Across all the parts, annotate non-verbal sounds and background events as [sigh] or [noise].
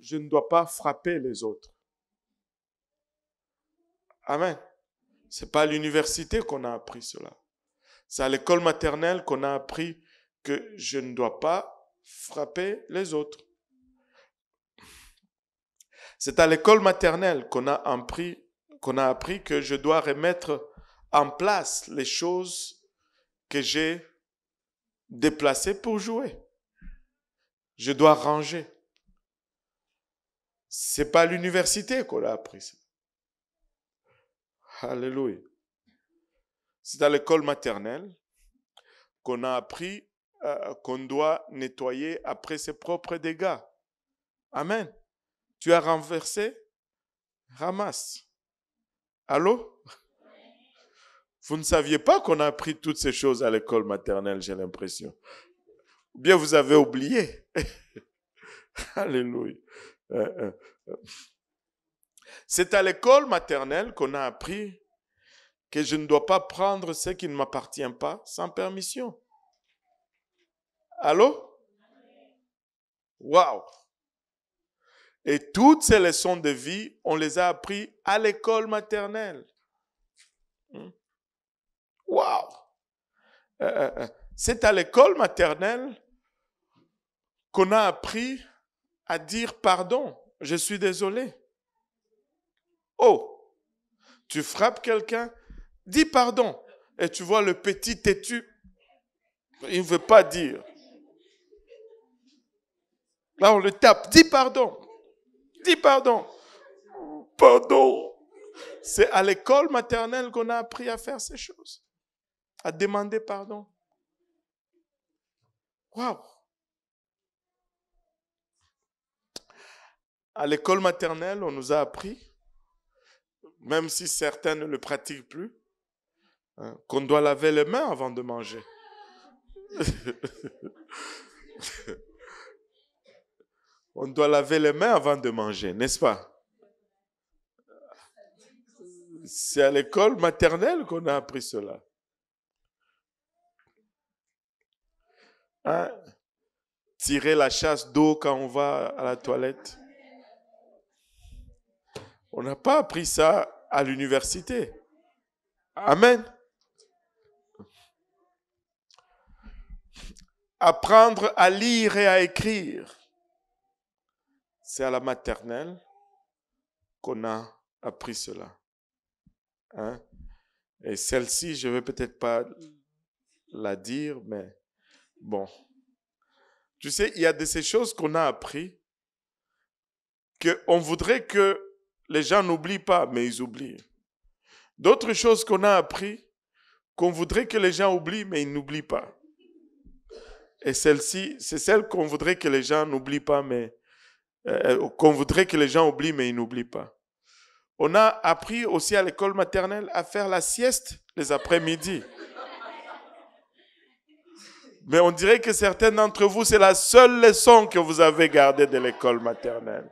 je ne dois pas frapper les autres. Amen. C'est pas à l'université qu'on a appris cela. C'est à l'école maternelle qu'on a appris que je ne dois pas frapper les autres. C'est à l'école maternelle qu'on a appris qu'on a appris que je dois remettre en place les choses que j'ai déplacées pour jouer. Je dois ranger. C'est pas l'université qu'on a appris ça. Alléluia. C'est à l'école maternelle qu'on a appris euh, qu'on doit nettoyer après ses propres dégâts. Amen. Tu as renversé, ramasse. Allô? Vous ne saviez pas qu'on a appris toutes ces choses à l'école maternelle, j'ai l'impression. Ou Bien, vous avez oublié. [laughs] Alléluia. Euh, euh, euh. c'est à l'école maternelle qu'on a appris que je ne dois pas prendre ce qui ne m'appartient pas sans permission. Allô? Waouh! Et toutes ces leçons de vie, on les a apprises à l'école maternelle. Hmm? Waouh! C'est à l'école maternelle qu'on a appris à dire pardon, je suis désolé. Oh, tu frappes quelqu'un, dis pardon, et tu vois le petit têtu, il ne veut pas dire. Là, on le tape, dis pardon, dis pardon, pardon. C'est à l'école maternelle qu'on a appris à faire ces choses, à demander pardon. Waouh! À l'école maternelle, on nous a appris, même si certains ne le pratiquent plus, hein, qu'on doit laver les mains avant de manger. [laughs] on doit laver les mains avant de manger, n'est-ce pas C'est à l'école maternelle qu'on a appris cela. Hein? Tirer la chasse d'eau quand on va à la toilette. On n'a pas appris ça à l'université. Amen. Apprendre à lire et à écrire, c'est à la maternelle qu'on a appris cela. Hein. Et celle-ci, je ne vais peut-être pas la dire, mais bon. Tu sais, il y a de ces choses qu'on a appris qu'on voudrait que les gens n'oublient pas, mais ils oublient. D'autres choses qu'on a appris, qu'on voudrait que les gens oublient, mais ils n'oublient pas. Et celle-ci, c'est celle, qu'on voudrait que les gens n'oublient pas, mais euh, euh, qu'on voudrait que les gens oublient, mais ils n'oublient pas. On a appris aussi à l'école maternelle à faire la sieste les après-midi. Mais on dirait que certains d'entre vous, c'est la seule leçon que vous avez gardée de l'école maternelle.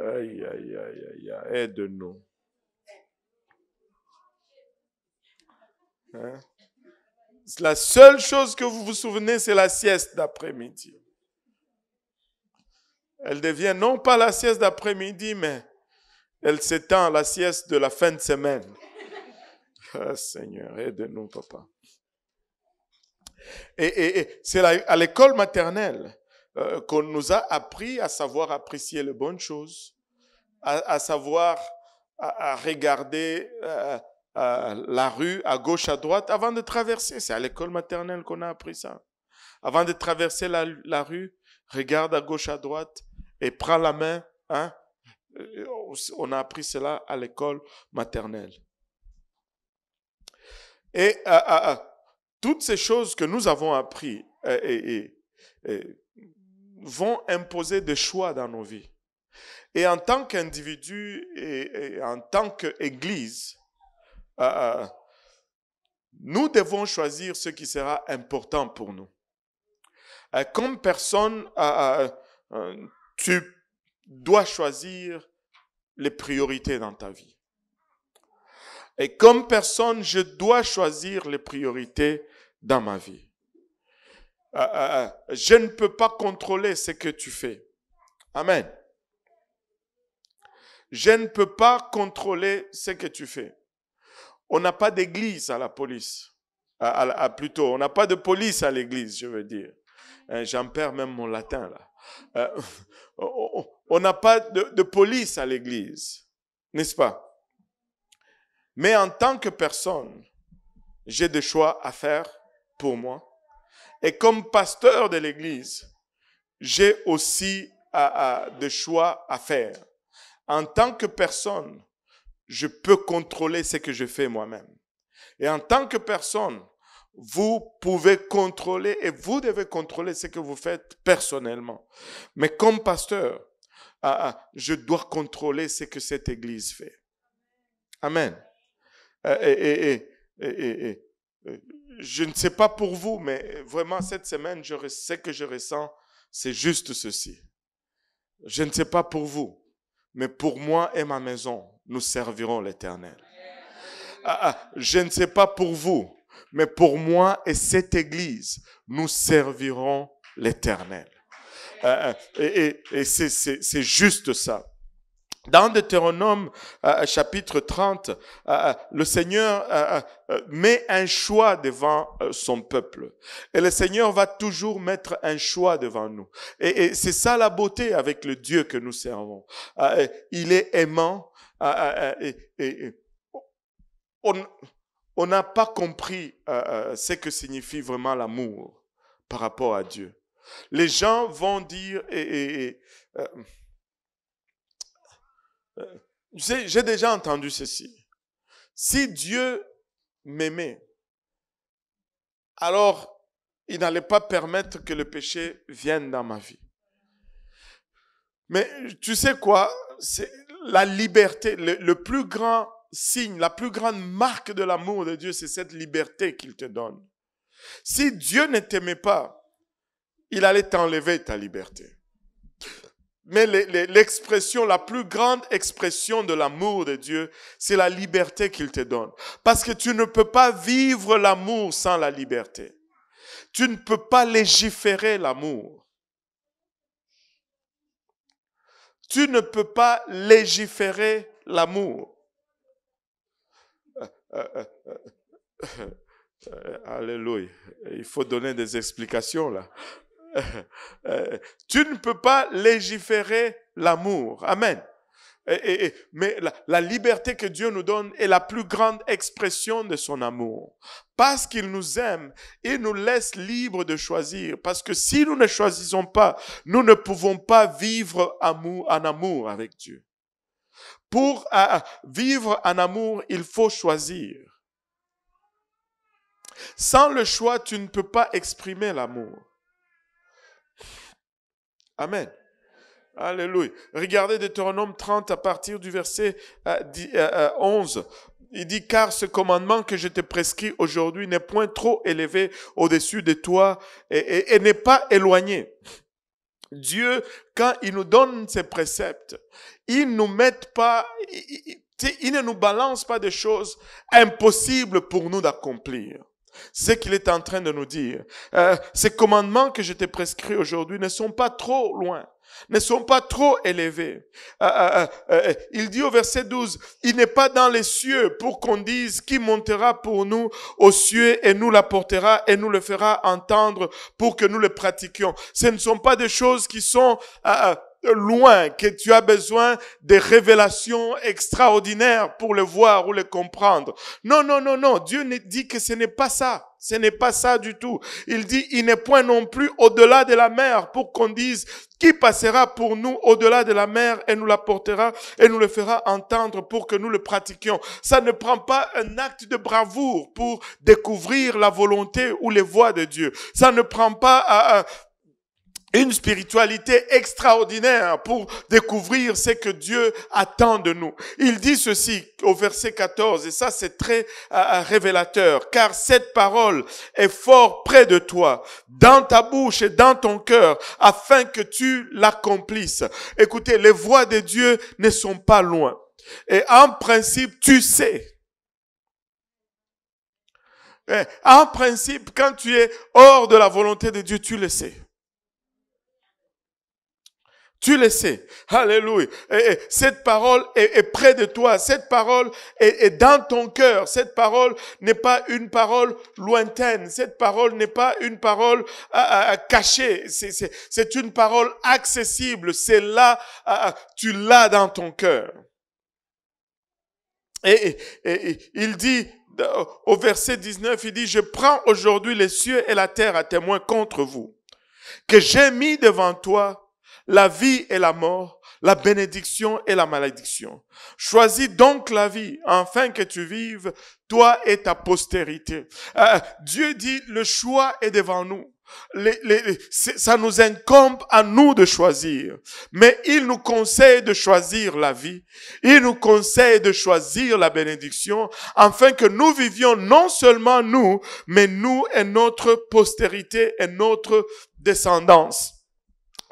Aïe, aïe, aïe, aïe, aide-nous. Hein? La seule chose que vous vous souvenez, c'est la sieste d'après-midi. Elle devient non pas la sieste d'après-midi, mais elle s'étend à la sieste de la fin de semaine. Ah, Seigneur, aide-nous, papa. et c'est à l'école maternelle euh, qu'on nous a appris à savoir apprécier les bonnes choses, à, savoir à, regarder euh, euh, la rue à gauche, à droite, avant de traverser. C'est à l'école maternelle qu'on a appris ça. Avant de traverser la, rue, regarde à gauche, à droite et prends la main. Hein? On a appris cela à l'école maternelle. Et toutes ces choses que nous avons apprises, et, vont imposer des choix dans nos vies. Et en tant qu'individu et, en tant qu'Église, euh, euh, nous devons choisir ce qui sera important pour nous. Euh, comme personne, tu dois choisir les priorités dans ta vie. Et comme personne, je dois choisir les priorités dans ma vie. Ah, ah, ah. je ne peux pas contrôler ce que tu fais. Amen. Je ne peux pas contrôler ce que tu fais. On n'a pas d'église à la police. plutôt, on n'a pas de police à l'église, je veux dire. Hein, j'en perds même mon latin là. Euh, [laughs] on n'a pas de police à l'église, n'est-ce pas? Mais en tant que personne, j'ai des choix à faire pour moi et comme pasteur de l'Église, j'ai aussi à, des choix à faire. En tant que personne, je peux contrôler ce que je fais moi-même. Et en tant que personne, vous pouvez contrôler et vous devez contrôler ce que vous faites personnellement. Mais comme pasteur, je dois contrôler ce que cette Église fait. Amen. Euh, et, et, et, euh, je ne sais pas pour vous, mais vraiment cette semaine, je sais que je ressens, c'est juste ceci. Je ne sais pas pour vous, mais pour moi et ma maison, nous servirons l'Éternel. Ah, ah, je ne sais pas pour vous, mais pour moi et cette Église, nous servirons l'Éternel. Ah, et c'est juste ça. Dans Deutéronome euh, euh, chapitre 30, euh, le Seigneur met un choix devant son peuple. Et le Seigneur va toujours mettre un choix devant nous. Et, c'est ça la beauté avec le Dieu que nous servons. il est aimant. Et, on n'a pas compris ce que signifie vraiment l'amour par rapport à Dieu. Les gens vont dire... et, euh, j'ai déjà entendu ceci. Si Dieu m'aimait, alors il n'allait pas permettre que le péché vienne dans ma vie. Mais tu sais quoi C'est la liberté, le, plus grand signe, la plus grande marque de l'amour de Dieu, c'est cette liberté qu'il te donne. Si Dieu ne t'aimait pas, il allait t'enlever ta liberté. Mais l'expression, la plus grande expression de l'amour de Dieu, c'est la liberté qu'il te donne. Parce que tu ne peux pas vivre l'amour sans la liberté. Tu ne peux pas légiférer l'amour. Tu ne peux pas légiférer l'amour. [laughs] Alléluia. Il faut donner des explications là. Euh, tu ne peux pas légiférer l'amour. Amen. mais la, liberté que Dieu nous donne est la plus grande expression de son amour. Parce qu'il nous aime, il nous laisse libres de choisir. Parce que si nous ne choisissons pas, nous ne pouvons pas vivre amour, en amour avec Dieu. Pour vivre en amour, il faut choisir. Sans le choix, tu ne peux pas exprimer l'amour. Amen. Alléluia. Regardez Deutéronome 30 à partir du verset 11. Euh, euh, euh, il dit, car ce commandement que je te prescris aujourd'hui n'est point trop élevé au-dessus de toi et, n'est pas éloigné. Dieu, quand il nous donne ses préceptes, il nous met pas, il ne nous balance pas des choses impossibles pour nous d'accomplir. Ce qu'il est en train de nous dire, euh, ces commandements que je t'ai prescrits aujourd'hui ne sont pas trop loin, ne sont pas trop élevés. Euh, euh, il dit au verset 12, il n'est pas dans les cieux pour qu'on dise qui montera pour nous aux cieux et nous l'apportera et nous le fera entendre pour que nous le pratiquions. Ce ne sont pas des choses qui sont loin, que tu as besoin des révélations extraordinaires pour le voir ou le comprendre. Non, non, non, non. Dieu dit que ce n'est pas ça. Ce n'est pas ça du tout. Il dit, il n'est point non plus au-delà de la mer pour qu'on dise qui passera pour nous au-delà de la mer et nous la portera et nous le fera entendre pour que nous le pratiquions. Ça ne prend pas un acte de bravoure pour découvrir la volonté ou les voies de Dieu. Ça ne prend pas à, une spiritualité extraordinaire pour découvrir ce que Dieu attend de nous. Il dit ceci au verset 14, et ça c'est très euh, euh, révélateur, car cette parole est fort près de toi, dans ta bouche et dans ton cœur, afin que tu l'accomplisses. Écoutez, les voix de Dieu ne sont pas loin. Et en principe, tu sais. en principe, quand tu es hors de la volonté de Dieu, tu le sais. Tu le sais. Alléluia. Et, cette parole est, près de toi. Cette parole est, dans ton cœur. Cette parole n'est pas une parole lointaine. Cette parole n'est pas une parole ah, ah, ah, cachée. C'est une parole accessible. C'est là, tu l'as dans ton cœur. Et, et il dit au verset 19, il dit, je prends aujourd'hui les cieux et la terre à témoin contre vous, que j'ai mis devant toi la vie et la mort, la bénédiction et la malédiction. Choisis donc la vie, afin que tu vives, toi et ta postérité. Euh, Dieu dit, le choix est devant nous. Les, ça nous incombe à nous de choisir. Mais il nous conseille de choisir la vie. Il nous conseille de choisir la bénédiction afin que nous vivions non seulement nous, mais nous et notre postérité et notre descendance.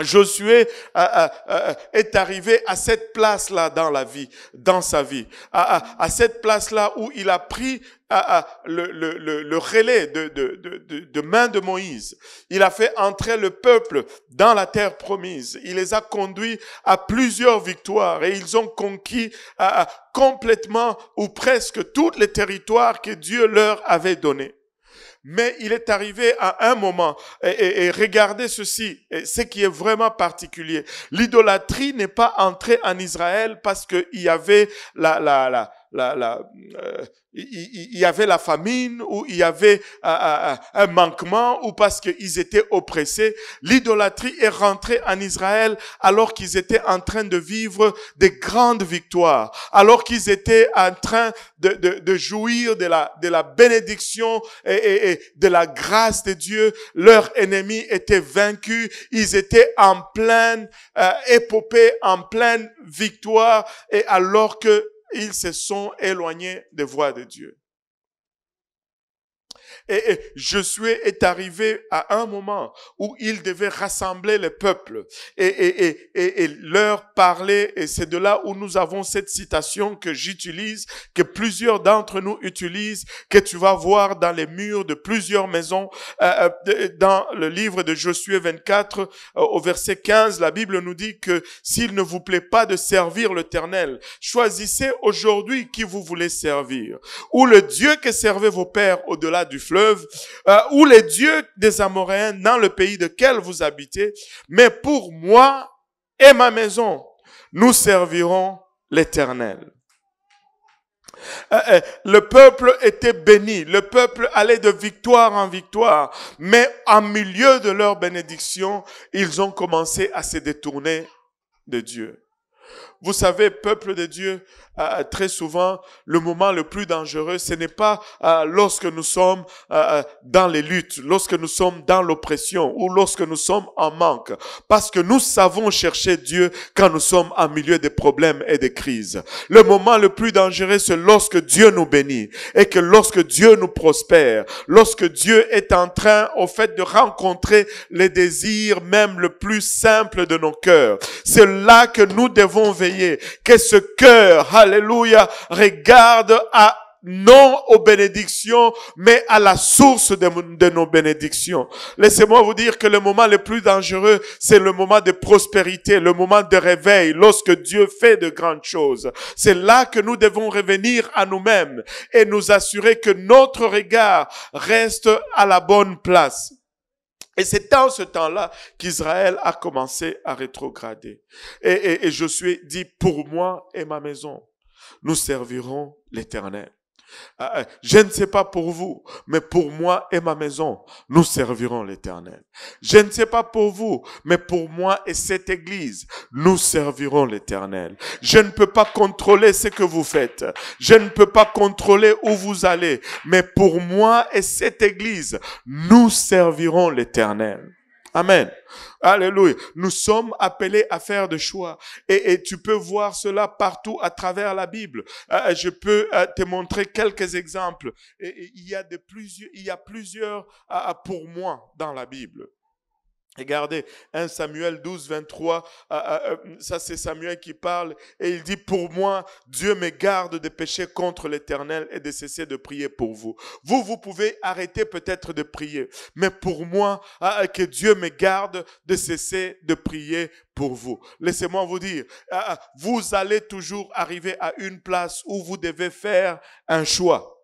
Josué euh, euh, euh, est arrivé à cette place-là dans la vie, dans sa vie, à, cette place-là où il a pris le, relais de, de, main de Moïse. Il a fait entrer le peuple dans la terre promise. Il les a conduits à plusieurs victoires et ils ont conquis complètement ou presque tous les territoires que Dieu leur avait donnés. Mais il est arrivé à un moment, et, regardez ceci, et ce qui est vraiment particulier. L'idolâtrie n'est pas entrée en Israël parce qu'il y avait la, la, la, la, euh, il, y avait la famine ou il y avait euh, euh, un manquement ou parce qu'ils étaient oppressés. L'idolâtrie est rentrée en Israël alors qu'ils étaient en train de vivre des grandes victoires, alors qu'ils étaient en train de, jouir de la, bénédiction et, de la grâce de Dieu. leur ennemi était vaincu ils étaient en pleine épopée, en pleine victoire et alors que ils se sont éloignés des voies de Dieu. Et, et Josué est arrivé à un moment où il devait rassembler les peuples et, et, et, et leur parler. Et c'est de là où nous avons cette citation que j'utilise, que plusieurs d'entre nous utilisent, que tu vas voir dans les murs de plusieurs maisons. Euh, euh, dans le livre de Josué 24, euh, au verset 15, la Bible nous dit que s'il ne vous plaît pas de servir l'Éternel, choisissez aujourd'hui qui vous voulez servir, ou le Dieu que servaient vos pères au-delà du fleuve euh, ou les dieux des Amoréens dans le pays de quel vous habitez, mais pour moi et ma maison, nous servirons l'Éternel. Euh, euh, le peuple était béni, le peuple allait de victoire en victoire, mais en milieu de leur bénédiction, ils ont commencé à se détourner de Dieu. Vous savez, peuple de Dieu, euh, euh, très souvent, le moment le plus dangereux, ce n'est pas euh, lorsque nous sommes dans les luttes, lorsque nous sommes dans l'oppression ou lorsque nous sommes en manque. Parce que nous savons chercher Dieu quand nous sommes en milieu des problèmes et des crises. Le moment le plus dangereux, c'est lorsque Dieu nous bénit et que lorsque Dieu nous prospère, lorsque Dieu est en train, au fait, de rencontrer les désirs même le plus simple de nos cœurs. C'est là que nous devons veiller, que ce cœur, alléluia, regarde à non aux bénédictions, mais à la source de, nos bénédictions. Laissez-moi vous dire que le moment le plus dangereux, c'est le moment de prospérité, le moment de réveil, lorsque Dieu fait de grandes choses. C'est là que nous devons revenir à nous-mêmes et nous assurer que notre regard reste à la bonne place. Et c'est dans ce temps-là qu'Israël a commencé à rétrograder. et je suis dit, pour moi et ma maison, nous servirons l'Éternel. Ah, ah, je ne sais pas pour vous, mais pour moi et ma maison, nous servirons l'Éternel. Je ne sais pas pour vous, mais pour moi et cette Église, nous servirons l'Éternel. Je ne peux pas contrôler ce que vous faites. Je ne peux pas contrôler où vous allez, mais pour moi et cette Église, nous servirons l'Éternel. Amen. Alléluia. Nous sommes appelés à faire des choix. Et, tu peux voir cela partout à travers la Bible. Euh, euh, je peux euh, te montrer quelques exemples. Et, il, y a de plusieurs, il y a plusieurs pour moi dans la Bible. Regardez, 1 Samuel 12, 23, euh, euh, euh, ça c'est Samuel qui parle et il dit, pour moi, Dieu me garde de pécher contre l'Éternel et de cesser de prier pour vous. Vous, vous pouvez arrêter peut-être de prier, mais pour moi, ah, ah, que Dieu me garde de cesser de prier pour vous. Laissez-moi vous dire, ah, vous allez toujours arriver à une place où vous devez faire un choix.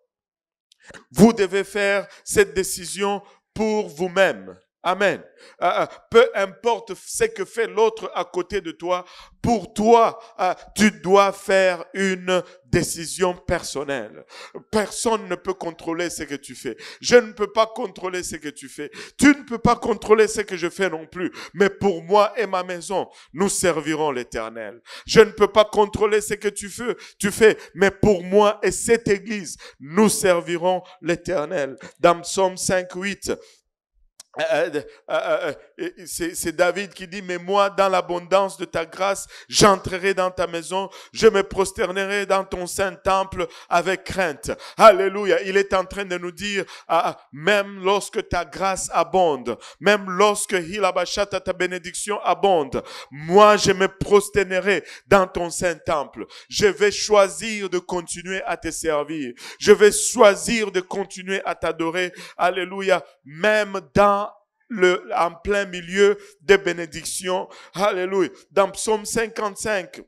Vous devez faire cette décision pour vous-même. Amen. Euh, euh, peu importe ce que fait l'autre à côté de toi, pour toi, euh, tu dois faire une décision personnelle. Personne ne peut contrôler ce que tu fais. Je ne peux pas contrôler ce que tu fais. Tu ne peux pas contrôler ce que je fais non plus. Mais pour moi et ma maison, nous servirons l'éternel. Je ne peux pas contrôler ce que tu fais, tu fais. Mais pour moi et cette église, nous servirons l'éternel. Dans Psaume 5, 8, euh, euh, euh, c'est David qui dit, mais moi, dans l'abondance de ta grâce, j'entrerai dans ta maison, je me prosternerai dans ton saint temple avec crainte. Alléluia. Il est en train de nous dire, ah, ah, même lorsque ta grâce abonde, même lorsque Hilabashat ta bénédiction abonde, moi, je me prosternerai dans ton saint temple. Je vais choisir de continuer à te servir. Je vais choisir de continuer à t'adorer. Alléluia. Même dans le, en plein milieu des bénédictions. Alléluia. Dans Psaume 55,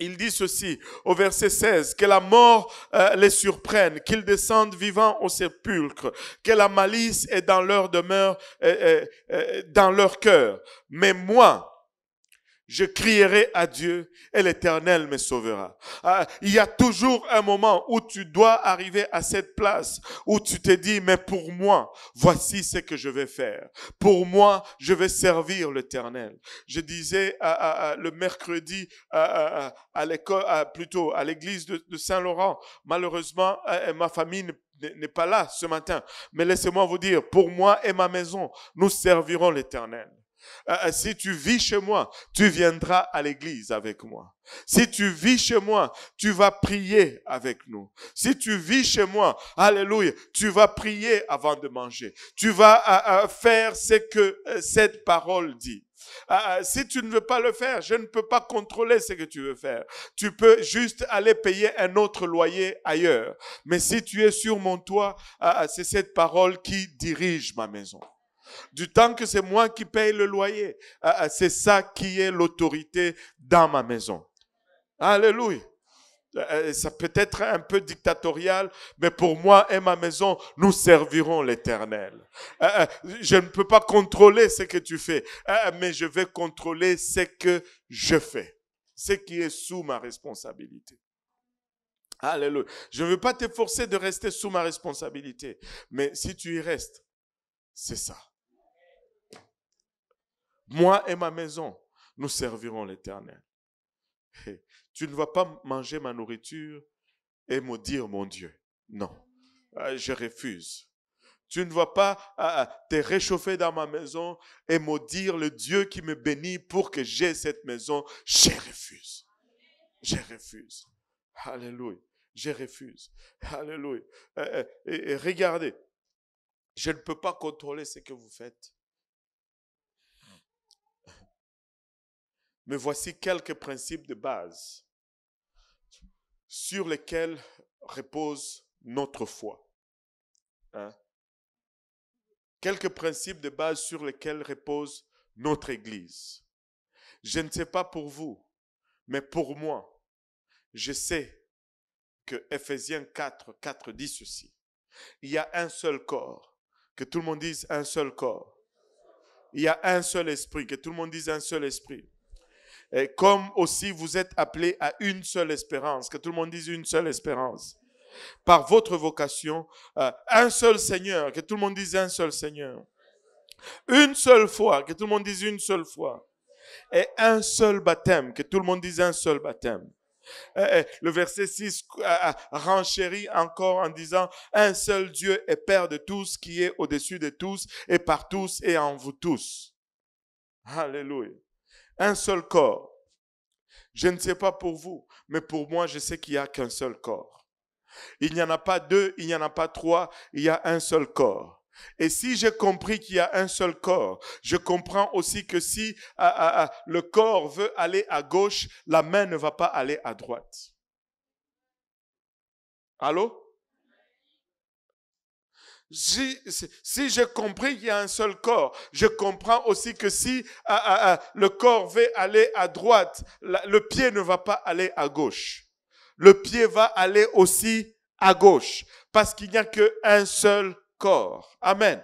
il dit ceci au verset 16, que la mort euh, les surprenne, qu'ils descendent vivants au sépulcre, que la malice est dans leur demeure, euh, euh, dans leur cœur. Mais moi, je crierai à Dieu et l'Éternel me sauvera. Ah, il y a toujours un moment où tu dois arriver à cette place où tu te dis, mais pour moi, voici ce que je vais faire. Pour moi, je vais servir l'Éternel. Je disais le mercredi à l'école, plutôt à l'église de, Saint-Laurent, malheureusement, euh, euh, ma famille n'est pas là ce matin. Mais laissez-moi vous dire, pour moi et ma maison, nous servirons l'Éternel. Euh, euh, si tu vis chez moi, tu viendras à l'église avec moi. Si tu vis chez moi, tu vas prier avec nous. Si tu vis chez moi, alléluia, tu vas prier avant de manger. Tu vas euh, faire ce que cette parole dit. si tu ne veux pas le faire, je ne peux pas contrôler ce que tu veux faire. Tu peux juste aller payer un autre loyer ailleurs. Mais si tu es sur mon toit, c'est cette parole qui dirige ma maison du temps que c'est moi qui paye le loyer. Ah, ah, c'est ça qui est l'autorité dans ma maison. Alléluia. Euh, euh, ça peut être un peu dictatorial, mais pour moi et ma maison, nous servirons l'Éternel. Euh, je ne peux pas contrôler ce que tu fais, mais je vais contrôler ce que je fais, ce qui est sous ma responsabilité. Alléluia. Je ne veux pas t'efforcer de rester sous ma responsabilité, mais si tu y restes, c'est ça. Moi et ma maison, nous servirons l'Éternel. Tu ne vas pas manger ma nourriture et dire mon Dieu. Non, euh, je refuse. Tu ne vas pas euh, euh, te réchauffer dans ma maison et dire le Dieu qui me bénit pour que j'ai cette maison. Je refuse. Je refuse. Alléluia. Je refuse. Alléluia. et regardez, je ne peux pas contrôler ce que vous faites. Mais voici quelques principes de base sur lesquels repose notre foi. Hein. Quelques principes de base sur lesquels repose notre Église. Je ne sais pas pour vous, mais pour moi, je sais que Ephésiens 4, 4 dit ceci. Il y a un seul corps. Que tout le monde dise un seul corps. Il y a un seul esprit. Que tout le monde dise un seul esprit. Et euh, comme aussi vous êtes appelés à une seule espérance, que tout le monde dise une seule espérance, par votre vocation, euh, un seul Seigneur, que tout le monde dise un seul Seigneur, une seule foi, que tout le monde dise une seule foi, et un seul baptême, que tout le monde dise un seul baptême. Euh, le verset 6 renchérit encore en disant, un seul Dieu est Père de tous, qui est au-dessus de tous, et par tous, et en vous tous. Alléluia un seul corps. Je ne sais pas pour vous, mais pour moi, je sais qu'il n'y a qu'un seul corps. Il n'y en a pas deux, il n'y en a pas trois, il y a un seul corps. Et si j'ai compris qu'il y a un seul corps, je comprends aussi que si ah, ah, ah, le corps veut aller à gauche, la main ne va pas aller à droite. Allô si, si, compris je qu'il y a un seul corps, je comprends aussi que si ah, ah, ah, le corps veut aller à droite, le pied ne va pas aller à gauche. Le pied va aller aussi à gauche parce qu'il n'y a qu'un seul corps. Amen.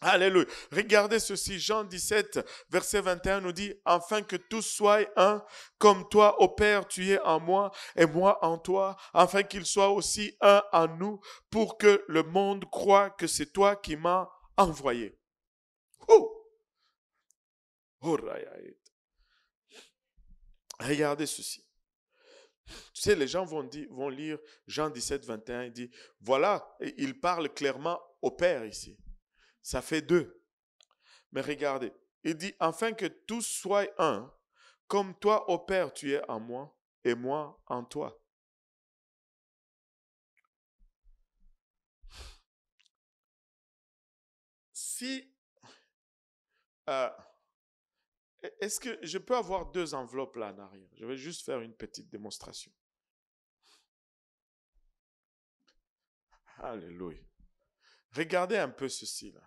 Alléluia. Regardez ceci, Jean 17, verset 21 nous dit, enfin que tous soient un, comme toi, au Père, tu es en moi et moi en toi, afin qu'il soit aussi un en nous, pour que le monde croit que c'est toi qui m'as envoyé. Oh! Oh, Regardez ceci. Tu sais, les gens vont, vont lire Jean 17, 21, il dit, voilà, il parle clairement au Père ici. Ça fait deux. Mais regardez, il dit, Enfin que tous soient un, comme toi, au Père, tu es en moi, et moi en toi. Si... Euh, e-, est-ce que je peux avoir deux enveloppes là en arrière Je vais juste faire une petite démonstration. Alléluia. Regardez un peu ceci là.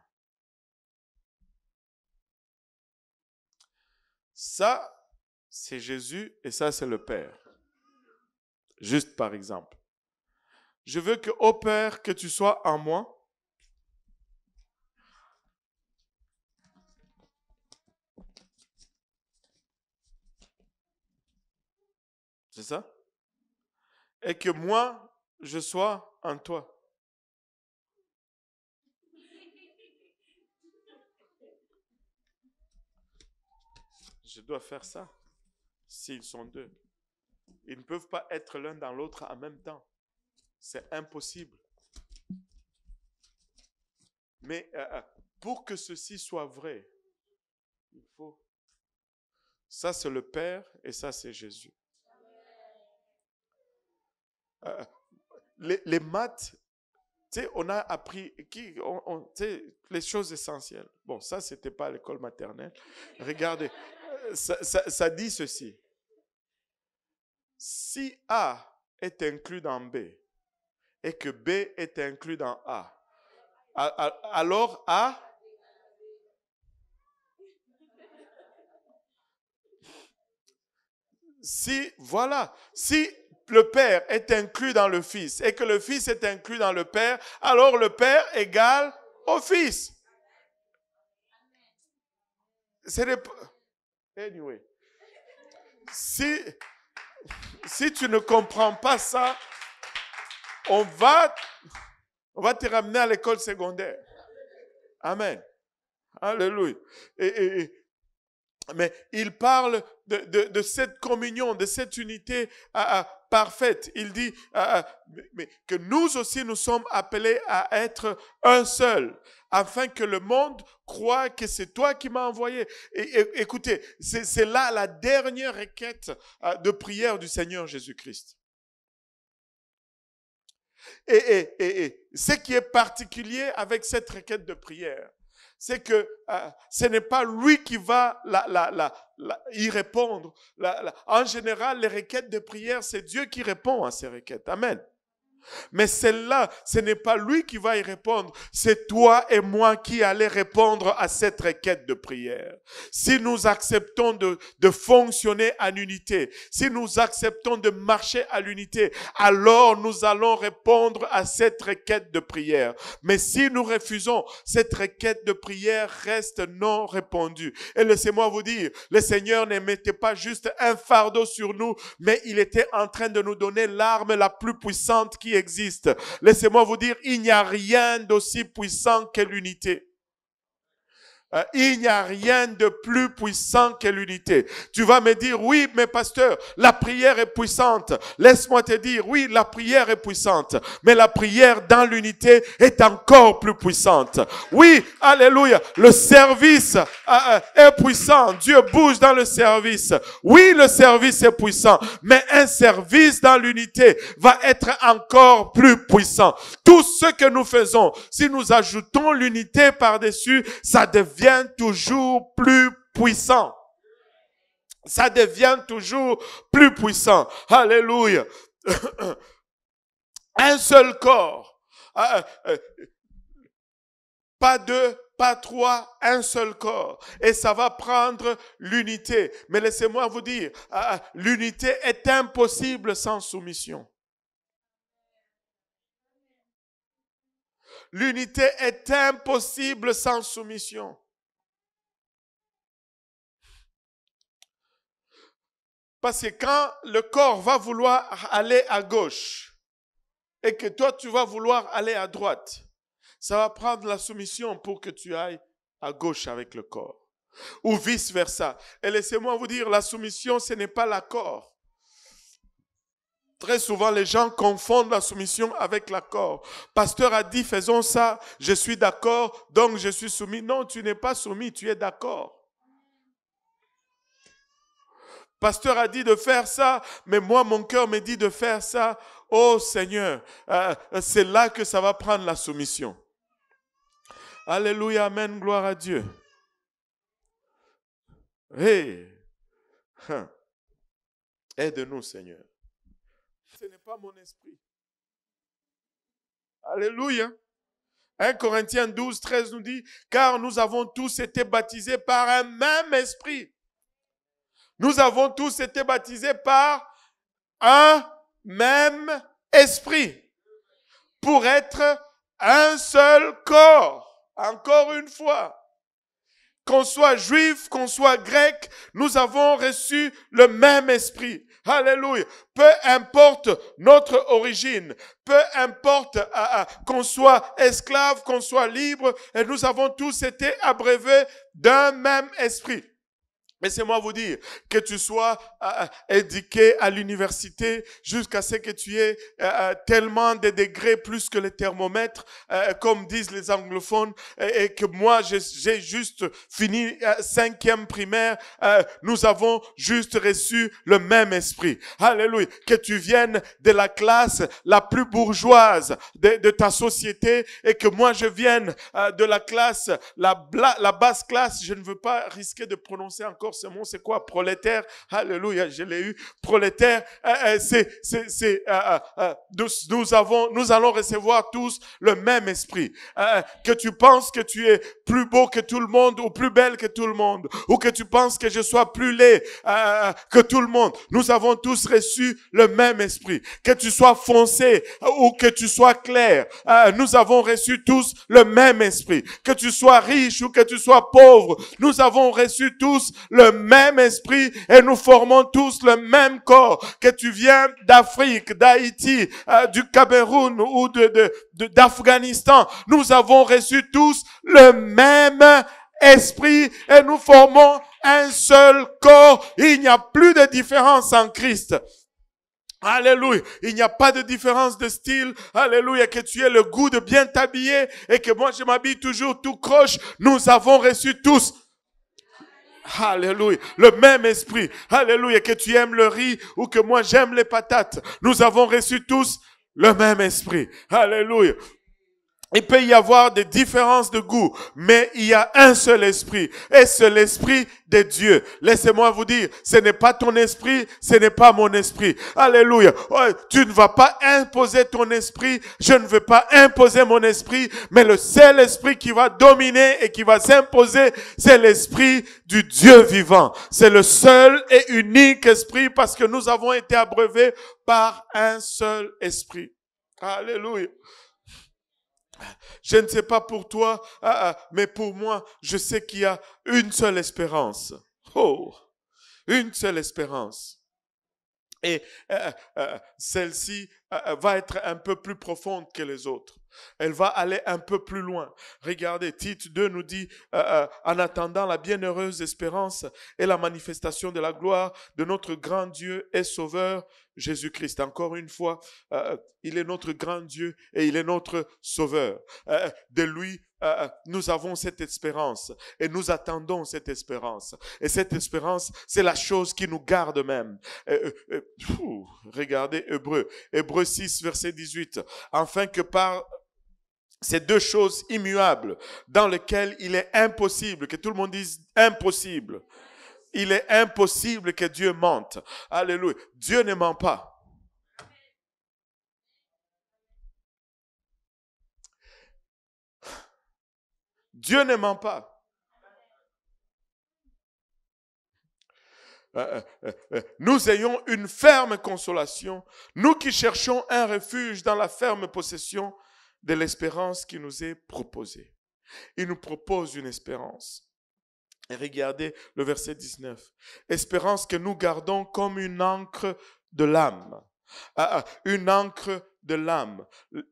Ça, c'est Jésus et ça, c'est le Père. Juste par exemple. Je veux que, au Père, que tu sois en moi. C'est ça? Et que moi, je sois en toi. je dois faire ça s'ils sont deux. Ils ne peuvent pas être l'un dans l'autre en même temps. C'est impossible. Mais euh, euh, pour que ceci soit vrai, il faut... Ça, c'est le Père et ça, c'est Jésus. Euh, les, les, maths, on a appris qui, les choses essentielles. Bon, ça, c'était pas l'école maternelle. Regardez, ça, dit ceci. Si A est inclus dans B et que B est inclus dans A, alors A si, voilà, si le Père est inclus dans le Fils et que le Fils est inclus dans le Père, alors le Père égale au Fils. C'est Anyway. Si, si tu ne comprends pas ça, on va, on va te ramener à l'école secondaire. Amen. Alléluia mais il parle de, cette communion, de cette unité ah, ah, parfaite. Il dit ah, que nous aussi, nous sommes appelés à être un seul, afin que le monde croit que c'est toi qui m'as envoyé. Et, écoutez, c'est là la dernière requête de prière du Seigneur Jésus-Christ. et ce qui est particulier avec cette requête de prière, c'est que euh, ce n'est pas lui qui va la, la, y répondre. En général, les requêtes de prière, c'est Dieu qui répond à ces requêtes. Amen. Mais celle-là, ce n'est pas lui qui va y répondre, c'est toi et moi qui allons répondre à cette requête de prière. Si nous acceptons de, fonctionner en unité, si nous acceptons de marcher à l'unité, alors nous allons répondre à cette requête de prière. Mais si nous refusons, cette requête de prière reste non répondue. Et laissez-moi vous dire, le Seigneur ne mettait pas juste un fardeau sur nous, mais il était en train de nous donner l'arme la plus puissante qui existe. Laissez-moi vous dire, il n'y a rien d'aussi puissant que l'unité. Euh, il n'y a rien de plus puissant que l'unité. Tu vas me dire, oui, mais pasteur, la prière est puissante. Laisse-moi te dire, oui, la prière est puissante. Mais la prière dans l'unité est encore plus puissante. Oui, alléluia, le service euh, euh, est puissant. Dieu bouge dans le service. Oui, le service est puissant. Mais un service dans l'unité va être encore plus puissant. Tout ce que nous faisons, si nous ajoutons l'unité par-dessus, ça devient devient toujours plus puissant. Ça devient toujours plus puissant. Alléluia. [coughs] Un seul corps. Ah, euh, euh, pas deux, pas trois, un seul corps. Et ça va prendre l'unité. Mais laissez-moi vous dire, ah, ah, l'unité est impossible sans soumission. L'unité est impossible sans soumission. Parce que quand le corps va vouloir aller à gauche et que toi, tu vas vouloir aller à droite, ça va prendre la soumission pour que tu ailles à gauche avec le corps. Ou vice-versa. Et laissez-moi vous dire, la soumission, ce n'est pas l'accord. Très souvent, les gens confondent la soumission avec l'accord. Pasteur a dit, faisons ça, je suis d'accord, donc je suis soumis. Non, tu n'es pas soumis, tu es d'accord pasteur a dit de faire ça, mais moi, mon cœur me dit de faire ça. Oh Seigneur, euh, euh, c'est là que ça va prendre la soumission. Alléluia, Amen, gloire à Dieu. Hey. Hein. Aide-nous, Seigneur. Ce n'est pas mon esprit. Alléluia. 1 Corinthiens 12, 13 nous dit, car nous avons tous été baptisés par un même esprit nous avons tous été baptisés par un même esprit pour être un seul corps. Encore une fois, qu'on soit juif, qu'on soit grec, nous avons reçu le même esprit. Alléluia. Peu importe notre origine, peu importe ah, ah, qu'on soit esclave, qu'on soit libre, et nous avons tous été abreuvés d'un même esprit. Mais c'est moi vous dire, que tu sois euh, euh, éduqué à l'université jusqu'à ce que tu aies euh, tellement de degrés plus que les thermomètres, comme disent les anglophones, et, que moi j'ai juste fini cinquième primaire, nous avons juste reçu le même esprit. Alléluia. Que tu viennes de la classe la plus bourgeoise de, ta société et que moi je vienne de la classe, la, la basse classe, je ne veux pas risquer de prononcer encore c'est quoi Prolétaire. Alléluia, je l'ai eu. Prolétaire, euh, euh, c'est, c'est, c'est, euh, nous, nous, avons, nous allons recevoir tous le même esprit. que tu penses que tu es plus beau que tout le monde ou plus belle que tout le monde ou que tu penses que je sois plus laid que tout le monde. Nous avons tous reçu le même esprit. Que tu sois foncé ou que tu sois clair, nous avons reçu tous le même esprit. Que tu sois riche ou que tu sois pauvre, nous avons reçu tous le le même esprit et nous formons tous le même corps. Que tu viens d'Afrique, d'Haïti, euh, du Cameroun ou d'Afghanistan, nous avons reçu tous le même esprit et nous formons un seul corps. Il n'y a plus de différence en Christ. Alléluia. Il n'y a pas de différence de style. Alléluia. Que tu aies le goût de bien t'habiller et que moi je m'habille toujours tout croche. Nous avons reçu tous Alléluia. Le même esprit. Alléluia. Que tu aimes le riz ou que moi j'aime les patates. Nous avons reçu tous le même esprit. Alléluia. Il peut y avoir des différences de goût, mais il y a un seul esprit, et c'est l'esprit de Dieu. Laissez-moi vous dire, ce n'est pas ton esprit, ce n'est pas mon esprit. Alléluia. Oh, tu ne vas pas imposer ton esprit, je ne veux pas imposer mon esprit, mais le seul esprit qui va dominer et qui va s'imposer, c'est l'esprit du Dieu vivant. C'est le seul et unique esprit parce que nous avons été abreuvés par un seul esprit. Alléluia. Je ne sais pas pour toi, ah, ah, mais pour moi, je sais qu'il y a une seule espérance. Oh, une seule espérance. Et euh, euh, euh, celle-ci va être un peu plus profonde que les autres. Elle va aller un peu plus loin. Regardez, Tite 2 nous dit, euh, euh, en attendant la bienheureuse espérance et la manifestation de la gloire de notre grand Dieu et Sauveur Jésus-Christ. Encore une fois, euh, il est notre grand Dieu et il est notre Sauveur. de lui, nous avons cette espérance et nous attendons cette espérance. Et cette espérance, c'est la chose qui nous garde même. regardez Hébreu, Hébreu 6, verset 18. Afin que par ces deux choses immuables dans lesquelles il est impossible, que tout le monde dise impossible. Il est impossible que Dieu mente. Alléluia. Dieu ne ment pas. Dieu ne ment pas. Euh, euh, euh, nous ayons une ferme consolation, nous qui cherchons un refuge dans la ferme possession de l'espérance qui nous est proposée. Il nous propose une espérance. Et regardez le verset 19. Espérance que nous gardons comme une encre de l'âme. Ah, ah, une encre de l'âme.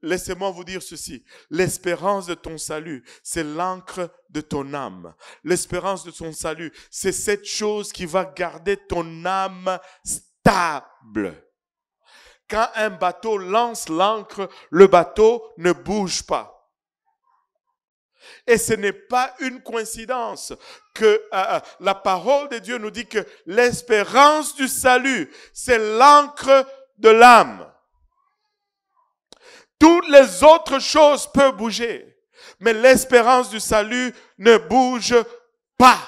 Laissez-moi vous dire ceci. L'espérance de ton salut, c'est l'encre de ton âme. L'espérance de ton salut, c'est cette chose qui va garder ton âme stable. Quand un bateau lance l'ancre, le bateau ne bouge pas. Et ce n'est pas une coïncidence que euh, euh, la parole de Dieu nous dit que l'espérance du salut, c'est l'ancre de l'âme. Toutes les autres choses peuvent bouger, mais l'espérance du salut ne bouge pas.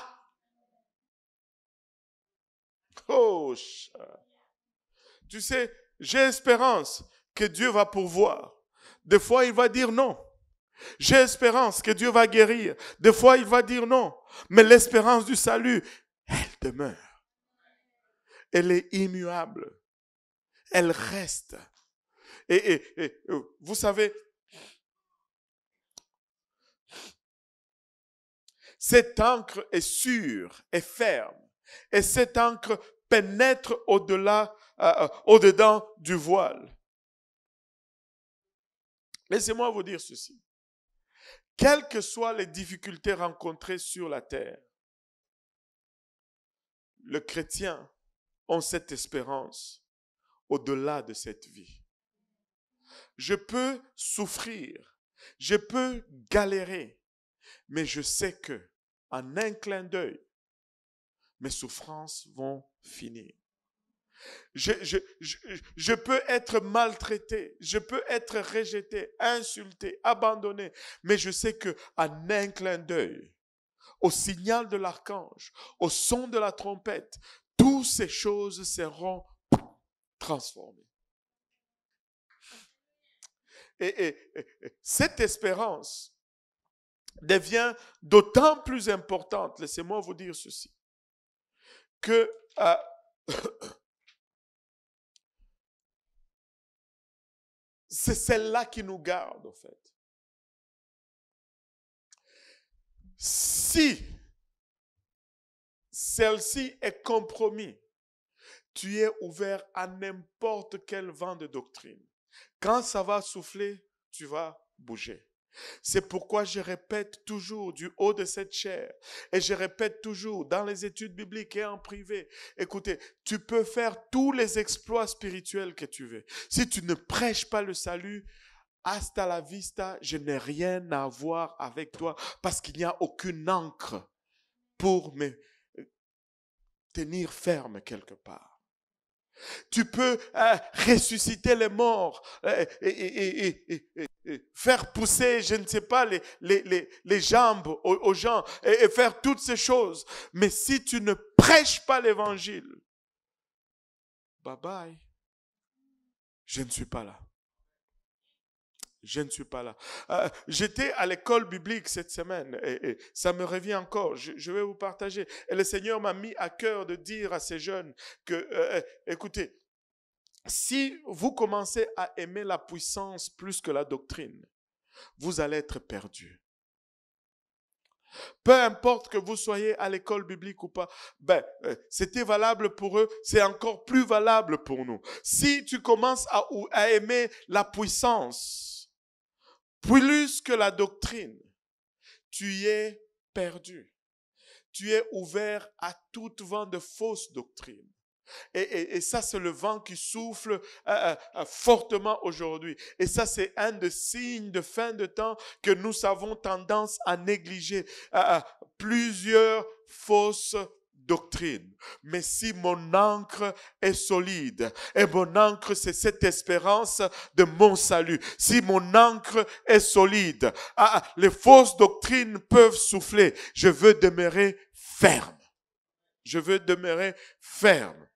Oh, tu sais, j'ai espérance que Dieu va pourvoir. Des fois, il va dire non. J'ai espérance que Dieu va guérir. Des fois, il va dire non. Mais l'espérance du salut, elle demeure. Elle est immuable. Elle reste. Et, et, et vous savez, cette encre est sûre et ferme. Et cette encre pénètre au-delà au-dedans du voile. Laissez-moi vous dire ceci. Quelles que soient les difficultés rencontrées sur la terre, le chrétien ont cette espérance au-delà de cette vie. Je peux souffrir, je peux galérer, mais je sais que, en un clin d'œil, mes souffrances vont finir. Je, peux être maltraité, je peux être rejeté, insulté, abandonné, mais je sais que un clin d'œil, au signal de l'archange, au son de la trompette, toutes ces choses seront transformées. et, cette espérance devient d'autant plus importante, laissez-moi vous dire ceci, que euh, C'est celle-là qui nous garde, en fait. Si celle-ci est compromise, tu es ouvert à n'importe quel vent de doctrine. Quand ça va souffler, tu vas bouger. C'est pourquoi je répète toujours du haut de cette chair, et je répète toujours dans les études bibliques et en privé, écoutez, tu peux faire tous les exploits spirituels que tu veux. Si tu ne prêches pas le salut, hasta la vista, je n'ai rien à voir avec toi parce qu'il n'y a aucune encre pour me tenir ferme quelque part tu peux euh, ressusciter les morts euh, et, faire pousser, je ne sais pas, les, les, les, les jambes aux, gens et faire toutes ces choses. Mais si tu ne prêches pas l'évangile, bye bye, je ne suis pas là. Je ne suis pas là. Euh, j'étais à l'école biblique cette semaine et, ça me revient encore. Je, vais vous partager. Et le Seigneur m'a mis à cœur de dire à ces jeunes que, écoutez, si vous commencez à aimer la puissance plus que la doctrine, vous allez être perdu. Peu importe que vous soyez à l'école biblique ou pas, ben, euh, c'était valable pour eux, c'est encore plus valable pour nous. Si tu commences à, aimer la puissance plus que la doctrine, tu es perdu. Tu es ouvert à toute vent de fausses doctrines. Et, ça, c'est le vent qui souffle euh, euh, euh, fortement aujourd'hui. Et ça, c'est un des signes de fin de temps que nous avons tendance à négliger. plusieurs fausses doctrines Mais si mon encre est solide, et mon encre, c'est cette espérance de mon salut. Si mon encre est solide, ah, ah, les fausses doctrines peuvent souffler. Je veux demeurer ferme. Je veux demeurer ferme.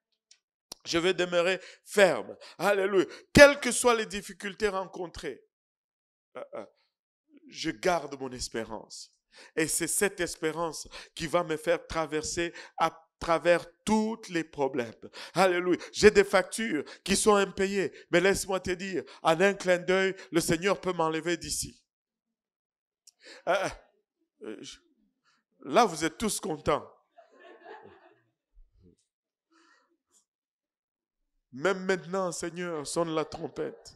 Je vais demeurer ferme. Alléluia. Quelles que soient les difficultés rencontrées, euh, euh, je garde mon espérance. Et c'est cette espérance qui va me faire traverser à travers tous les problèmes. Alléluia. J'ai des factures qui sont impayées, mais laisse-moi te dire, en un clin d'œil, le Seigneur peut m'enlever d'ici. Euh, là, vous êtes tous contents. Même maintenant, Seigneur, sonne la trompette.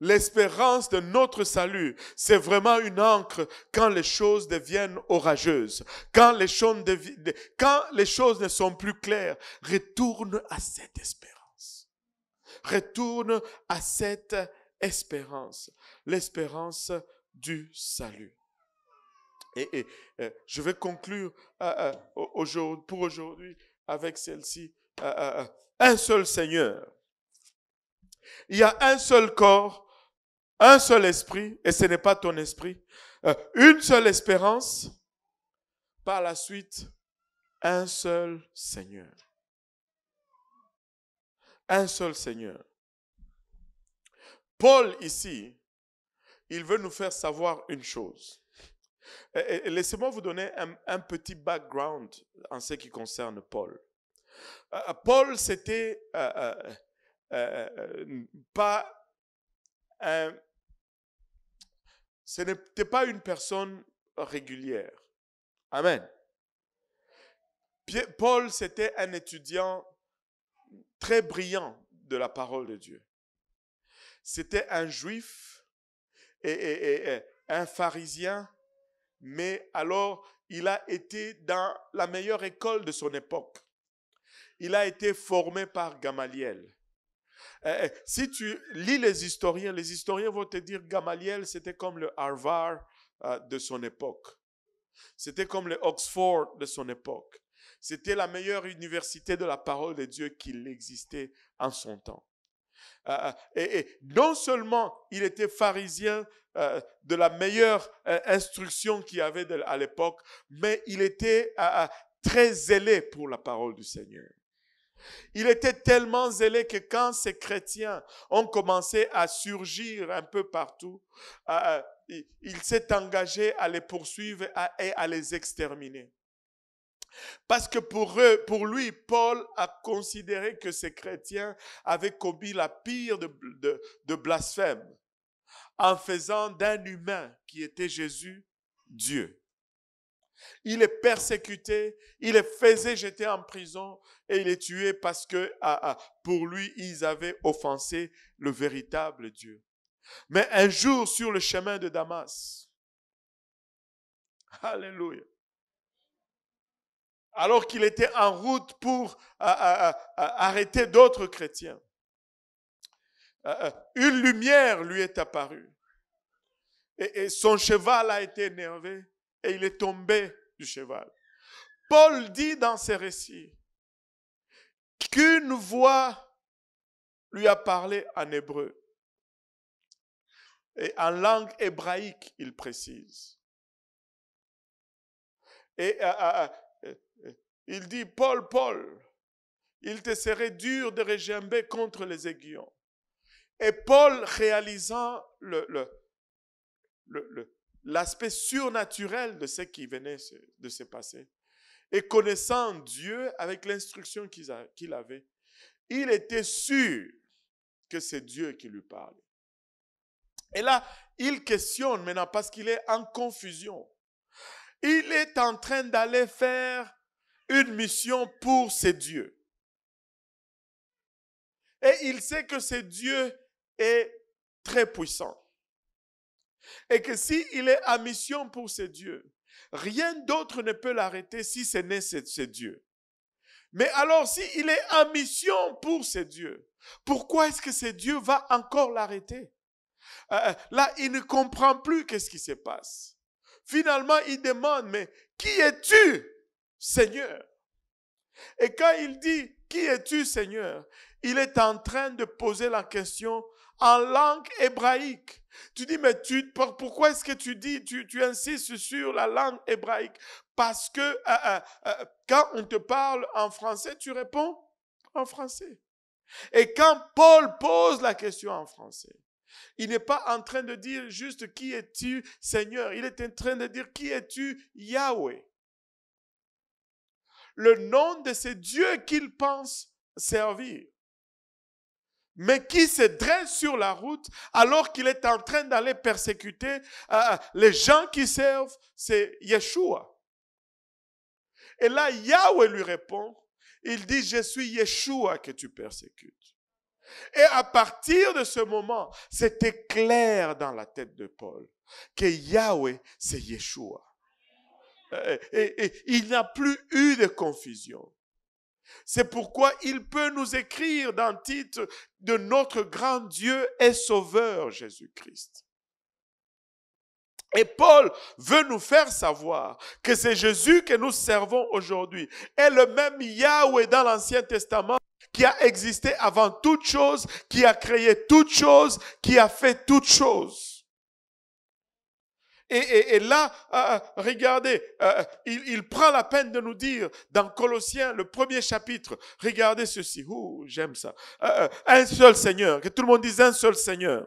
L'espérance de notre salut, c'est vraiment une encre quand les choses deviennent orageuses, quand les, choses quand les choses ne sont plus claires. Retourne à cette espérance. Retourne à cette espérance, l'espérance du salut. Et, euh, je vais conclure euh, euh, pour aujourd'hui avec celle-ci. un seul Seigneur. Il y a un seul corps, un seul esprit, et ce n'est pas ton esprit. une seule espérance. Par la suite, un seul Seigneur. Un seul Seigneur. Paul ici, il veut nous faire savoir une chose Laissez-moi vous donner un, petit background en ce qui concerne Paul. Euh, euh, Paul, c'était euh, pas ce n'était pas une personne régulière. Amen. Paul, c'était un étudiant très brillant de la parole de Dieu. C'était un juif et un pharisien mais alors il a été dans la meilleure école de son époque. Il a été formé par Gamaliel. Eh, eh, si tu lis les historiens, les historiens vont te dire Gamaliel, c'était comme le Harvard euh, de son époque. C'était comme le Oxford de son époque. C'était la meilleure université de la parole de Dieu qu'il existait en son temps. Euh, euh, et, non seulement il était pharisien euh, de la meilleure instruction qu'il y avait à l'époque, mais il était très zélé pour la parole du Seigneur. Il était tellement zélé que quand ces chrétiens ont commencé à surgir un peu partout, il, s'est engagé à les poursuivre et à les exterminer. Parce que pour eux, pour lui, Paul a considéré que ces chrétiens avaient commis la pire de, de, blasphème en faisant d'un humain qui était Jésus Dieu. Il est persécuté, il est faisait jeter en prison et il est tué parce que ah, ah, pour lui, ils avaient offensé le véritable Dieu. Mais un jour, sur le chemin de Damas, Alléluia, alors qu'il était en route pour euh, euh, euh, arrêter d'autres chrétiens. Une lumière lui est apparue. Et, son cheval a été énervé et il est tombé du cheval. Paul dit dans ses récits qu'une voix lui a parlé en hébreu. Et en langue hébraïque, il précise. Et il dit, Paul, Paul, il te serait dur de régimber contre les aiguillons. Et Paul, réalisant le, l'aspect surnaturel de ce qui venait de se passer, et connaissant Dieu avec l'instruction qu'il avait, il était sûr que c'est Dieu qui lui parle. Et là, il questionne maintenant parce qu'il est en confusion. Il est en train d'aller faire une mission pour ses dieux. Et il sait que ce Dieu est très puissant. Et que s'il il est en mission pour ses dieux, rien d'autre ne peut l'arrêter si ce n'est ces dieux. Mais alors, s'il il est en mission pour ses dieux, pourquoi est-ce que ce dieux va encore l'arrêter? Euh, euh, là, il ne comprend plus qu'est-ce qui se passe. Finalement, il demande, mais qui es-tu Seigneur. Et quand il dit, qui es-tu Seigneur Il est en train de poser la question en langue hébraïque. Tu dis, mais tu, pourquoi est-ce que tu dis, tu, tu, insistes sur la langue hébraïque Parce que euh, euh, euh, quand on te parle en français, tu réponds en français. Et quand Paul pose la question en français, il n'est pas en train de dire juste qui es-tu Seigneur, il est en train de dire qui es-tu Yahweh le nom de ce Dieu qu'il pense servir, mais qui se dresse sur la route alors qu'il est en train d'aller persécuter euh, les gens qui servent, c'est Yeshua. Et là, Yahweh lui répond, il dit, je suis Yeshua que tu persécutes. Et à partir de ce moment, c'était clair dans la tête de Paul que Yahweh, c'est Yeshua. Euh, et, il n'a plus eu de confusion. C'est pourquoi il peut nous écrire dans le titre de notre grand Dieu et Sauveur Jésus-Christ. Et Paul veut nous faire savoir que c'est Jésus que nous servons aujourd'hui est le même Yahweh dans l'Ancien Testament qui a existé avant toute chose, qui a créé toute chose, qui a fait toute chose. Et, là, euh, euh, regardez, euh, il, prend la peine de nous dire dans Colossiens, le premier chapitre, regardez ceci, j'aime ça, un seul Seigneur, que tout le monde dise un seul Seigneur.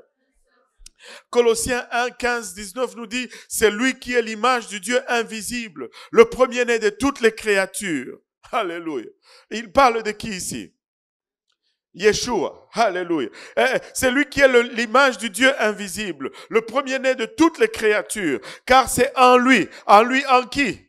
Colossiens 1, 15, 19 nous dit, c'est lui qui est l'image du Dieu invisible, le premier-né de toutes les créatures. Alléluia. Il parle de qui ici Yeshua, Alléluia. Eh, c'est lui qui est l'image du Dieu invisible, le premier-né de toutes les créatures, car c'est en lui, en lui, en qui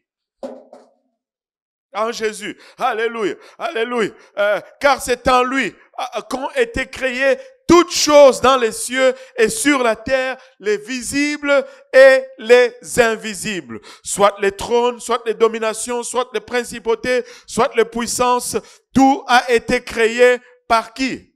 En Jésus, Alléluia, hallelujah, eh, car c'est en lui ah, ah, qu'ont été créées toutes choses dans les cieux et sur la terre, les visibles et les invisibles, soit les trônes, soit les dominations, soit les principautés, soit les puissances, tout a été créé par qui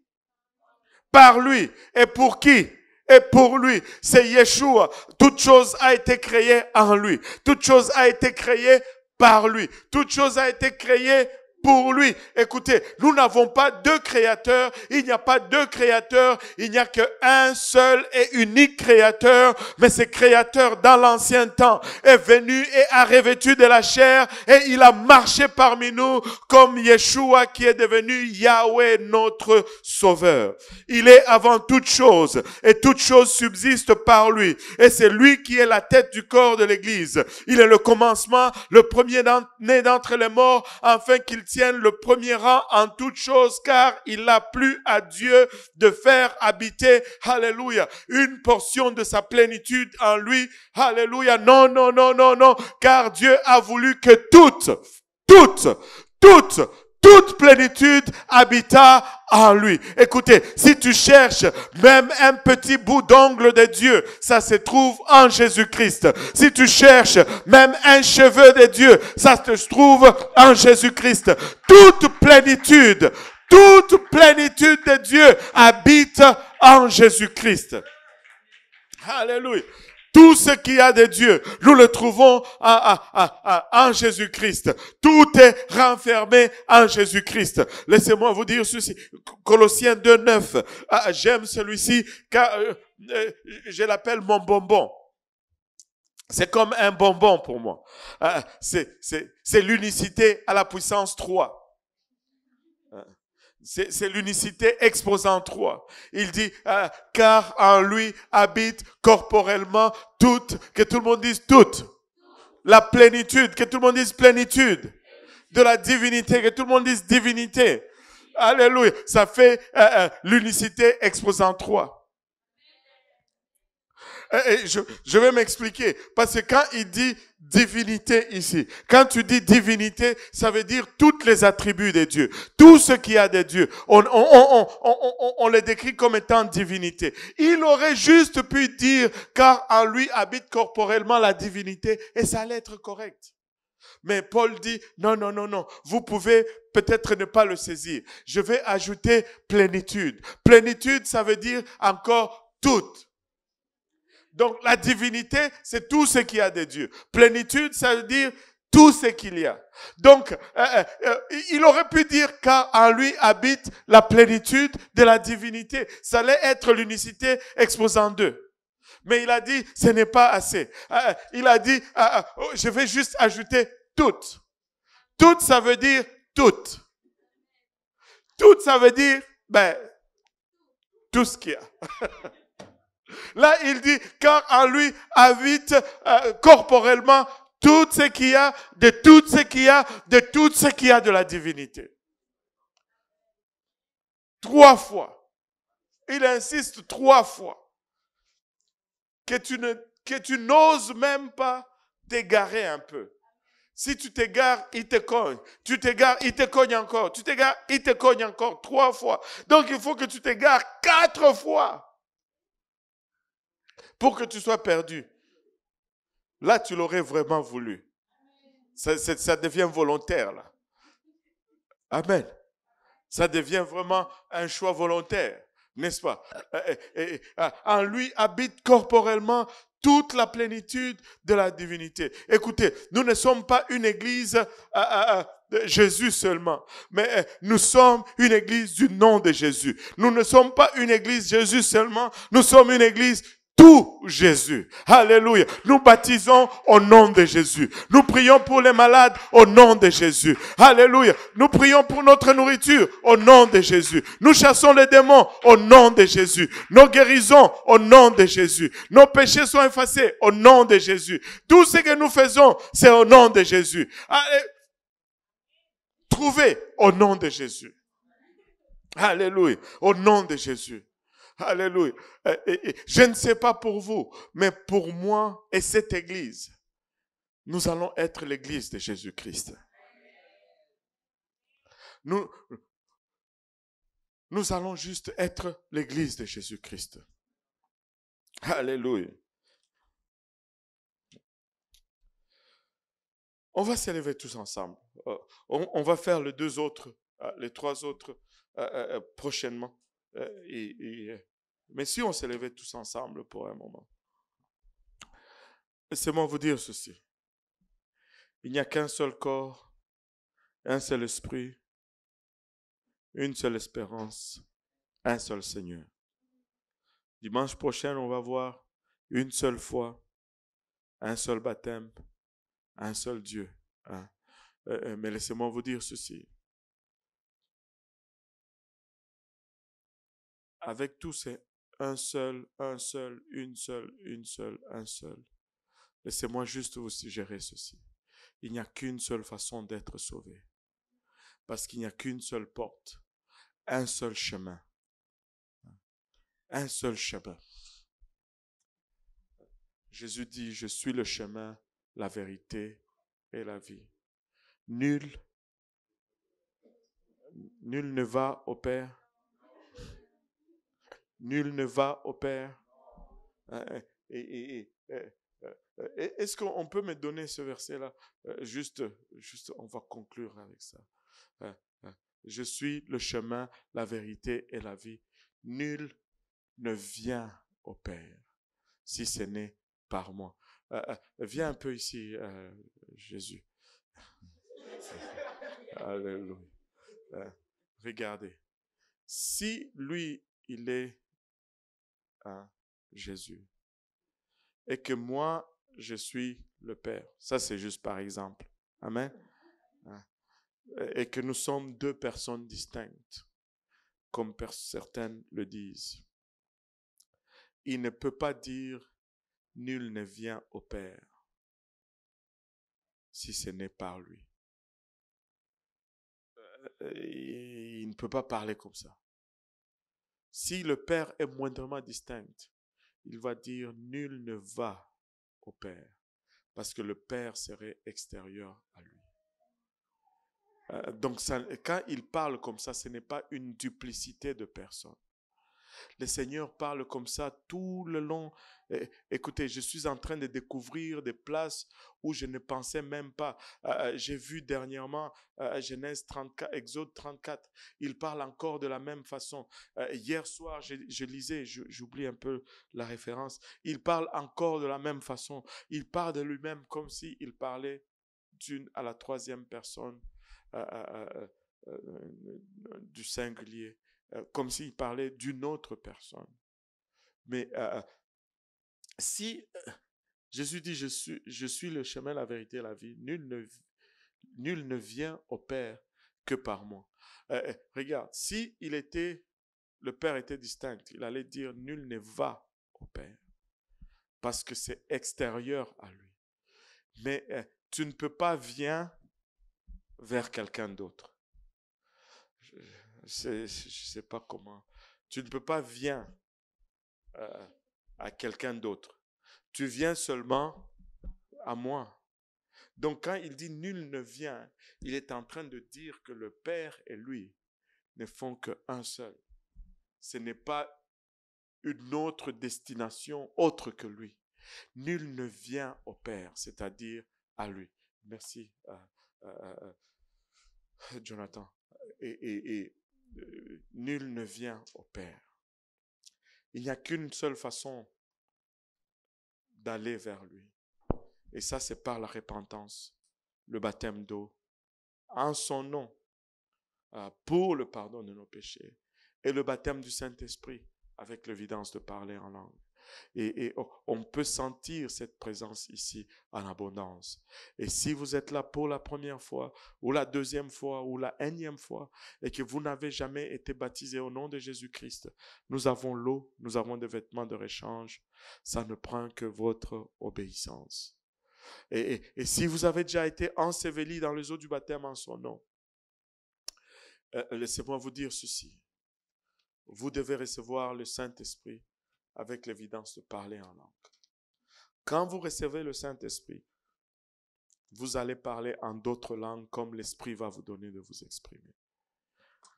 Par lui. Et pour qui et pour lui, c'est Yeshua. Toute chose a été créée en lui. Toute chose a été créée par lui. Toute chose a été créée pour lui. Écoutez, nous n'avons pas deux créateurs, il n'y a pas deux créateurs, il n'y a qu'un seul et unique créateur, mais ce créateur dans l'ancien temps est venu et a revêtu de la chair et il a marché parmi nous comme Yeshua qui est devenu Yahweh notre sauveur. Il est avant toute chose et toute chose subsiste par lui et c'est lui qui est la tête du corps de l'église. Il est le commencement, le premier né d'entre les morts afin qu'il le premier rang en toutes choses, car il a plu à Dieu de faire habiter, alléluia, une portion de sa plénitude en lui, alléluia. Non, non, non, non, non, car Dieu a voulu que toutes, toutes, toutes toute plénitude habita en lui. Écoutez, si tu cherches même un petit bout d'ongle de Dieu, ça se trouve en Jésus-Christ. Si tu cherches même un cheveu de Dieu, ça se trouve en Jésus-Christ. Toute plénitude, toute plénitude de Dieu habite en Jésus-Christ. Alléluia. Tout ce qu'il y a de Dieu, nous le trouvons en, Jésus-Christ. Tout est renfermé en Jésus-Christ. Laissez-moi vous dire ceci. Colossiens 2, 9. Ah, j'aime celui-ci car euh, euh, je l'appelle mon bonbon. C'est comme un bonbon pour moi. Ah, c'est l'unicité à la puissance 3. C'est l'unicité exposant 3. Il dit, euh, car en lui habite corporellement toute, que tout le monde dise toute. La plénitude, que tout le monde dise plénitude. De la divinité, que tout le monde dise divinité. Alléluia. Ça fait euh, euh, l'unicité exposant 3. je vais m'expliquer. Parce que quand il dit divinité ici. Quand tu dis divinité, ça veut dire toutes les attributs des dieux, tout ce qu'il y a des dieux. On, on, on, on, le décrit comme étant divinité. Il aurait juste pu dire, car en lui habite corporellement la divinité, et ça allait être correct. Mais Paul dit, non, non, non, non, vous pouvez peut-être ne pas le saisir. Je vais ajouter plénitude. Plénitude, ça veut dire encore toute donc la divinité, c'est tout ce qu'il y a de Dieu. Plénitude, ça veut dire tout ce qu'il y a. Donc, euh, euh, euh, il aurait pu dire car en lui habite la plénitude de la divinité. Ça allait être l'unicité exposant deux. Mais il a dit, ce n'est pas assez. il a dit, oh, je vais juste ajouter toutes. Toutes, ça veut dire toutes. Toutes, ça veut dire, ben, tout ce qu'il y a. [laughs] Là, il dit, car en lui habite euh, corporellement tout ce qu'il y a, de tout ce qu'il y a, de tout ce qu'il y a de la divinité. Trois fois. Il insiste trois fois que que tu n'oses même pas t'égarer un peu. Si tu t'égares, il te cogne. Tu t'égares, il te cogne encore. Tu t'égares, il te cogne encore trois fois. Donc il faut que tu t'égares quatre fois pour que tu sois perdu. Là, tu l'aurais vraiment voulu. Ça, devient volontaire, là. Amen. Ça devient vraiment un choix volontaire, n'est-ce pas? Euh, euh, euh, ah, en lui habite corporellement toute la plénitude de la divinité. Écoutez, nous ne sommes pas une église à, ah, ah, de Jésus seulement, mais nous sommes une église du nom de Jésus. Nous ne sommes pas une église Jésus seulement, nous sommes une église tout Jésus. Alléluia. Nous baptisons au nom de Jésus. Nous prions pour les malades au nom de Jésus. Alléluia. Nous prions pour notre nourriture au nom de Jésus. Nous chassons les démons au nom de Jésus. Nous guérisons au nom de Jésus. Nos péchés sont effacés au nom de Jésus. Tout ce que nous faisons, c'est au nom de Jésus. trouvez au nom de Jésus. Alléluia. Au nom de Jésus. Alléluia. Euh, je ne sais pas pour vous, mais pour moi et cette Église, nous allons être l'Église de Jésus-Christ. Nous, nous allons juste être l'Église de Jésus-Christ. Alléluia. On va s'élever tous ensemble. Euh, on, va faire les deux autres, euh, les trois autres prochainement. Euh, et, mais si on se levait tous ensemble pour un moment, laissez-moi vous dire ceci. Il n'y a qu'un seul corps, un seul esprit, une seule espérance, un seul Seigneur. Dimanche prochain, on va voir une seule foi, un seul baptême, un seul Dieu. Hein. Euh, euh, mais laissez-moi vous dire ceci. Avec tout, c'est un seul, un seul, une seule, une seule, un seul. Laissez-moi juste vous suggérer ceci. Il n'y a qu'une seule façon d'être sauvé. Parce qu'il n'y a qu'une seule porte, un seul chemin. Un seul chemin. Jésus dit, je suis le chemin, la vérité et la vie. Nul, nul ne va au Père Nul ne va au Père. Hein, hein, euh, euh, euh, et, Est-ce qu'on peut me donner ce verset-là juste, juste, on va conclure avec ça. Hein, je suis le chemin, la vérité et la vie. Nul ne vient au Père si ce n'est par moi. viens un peu ici, Jésus. [laughs] Alléluia. regardez. Si lui, il est Jésus. Et que moi, je suis le Père. Ça, c'est juste par exemple. Amen. Ah. Et que nous sommes deux personnes distinctes, comme certaines le disent. Il ne peut pas dire, nul ne vient au Père, si ce n'est par lui. Euh, euh, il ne peut pas parler comme ça. Si le Père est moindrement distinct, il va dire nul ne va au Père, parce que le Père serait extérieur à lui. Euh, donc quand il parle comme ça, ce n'est pas une duplicité de personne. Le Seigneur parle comme ça tout le long. Eh, écoutez, je suis en train de découvrir des places où je ne pensais même pas. Euh, euh, j'ai vu dernièrement euh, Genèse 34, Exode 34. Il parle encore de la même façon. hier soir, je, lisais, j'oublie un peu la référence. Il parle encore de la même façon. Il parle de lui-même comme s'il parlait d'une à la troisième personne. du singulier. Euh, comme s'il parlait d'une autre personne. Mais euh, euh, si Jésus dit, je suis, je suis le chemin, la vérité, la vie, nul ne, nul ne vient au Père que par moi. regarde, si il était, le Père était distinct, il allait dire, nul ne va au Père, parce que c'est extérieur à lui. Mais tu ne peux pas venir vers quelqu'un d'autre. Je ne sais pas comment. Tu ne peux pas venir euh, à quelqu'un d'autre. Tu viens seulement à moi. Donc quand il dit nul ne vient, il est en train de dire que le Père et lui ne font qu'un seul. Ce n'est pas une autre destination autre que lui. Nul ne vient au Père, c'est-à-dire à lui. Merci, euh, euh, Jonathan. et nul ne vient au Père. Il n'y a qu'une seule façon d'aller vers lui. Et ça, c'est par la repentance, le baptême d'eau, en son nom, euh, pour le pardon de nos péchés, et le baptême du Saint-Esprit avec l'évidence de parler en langue. Et, on peut sentir cette présence ici en abondance. Et si vous êtes là pour la première fois, ou la deuxième fois, ou la énième fois, et que vous n'avez jamais été baptisé au nom de Jésus-Christ, nous avons l'eau, nous avons des vêtements de réchange. Ça ne prend que votre obéissance. Et, si vous avez déjà été enseveli dans les eaux du baptême en son nom, euh, euh, laissez-moi vous dire ceci. Vous devez recevoir le Saint-Esprit avec l'évidence de parler en langue. Quand vous recevez le Saint-Esprit, vous allez parler en d'autres langues comme l'Esprit va vous donner de vous exprimer.